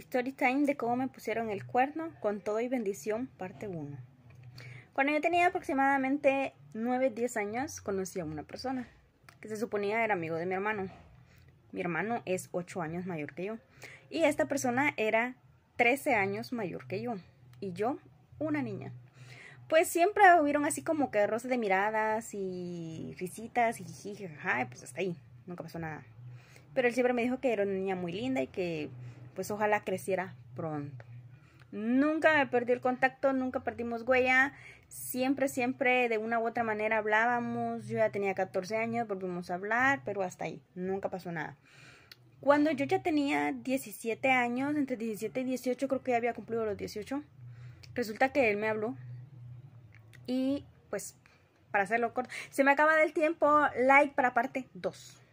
Story time de cómo me pusieron el cuerno con todo y bendición, parte 1. Cuando yo tenía aproximadamente 9-10 años, conocí a una persona que se suponía era amigo de mi hermano. Mi hermano es 8 años mayor que yo. Y esta persona era 13 años mayor que yo. Y yo, una niña. Pues siempre hubieron así como que roces de miradas y risitas y jiji, pues hasta ahí. Nunca pasó nada. Pero él siempre me dijo que era una niña muy linda y que pues ojalá creciera pronto. Nunca me perdí el contacto, nunca perdimos huella. Siempre, siempre de una u otra manera hablábamos. Yo ya tenía 14 años, volvimos a hablar, pero hasta ahí, nunca pasó nada. Cuando yo ya tenía 17 años, entre 17 y 18, creo que ya había cumplido los 18, resulta que él me habló y pues, para hacerlo corto, se me acaba del tiempo, like para parte 2.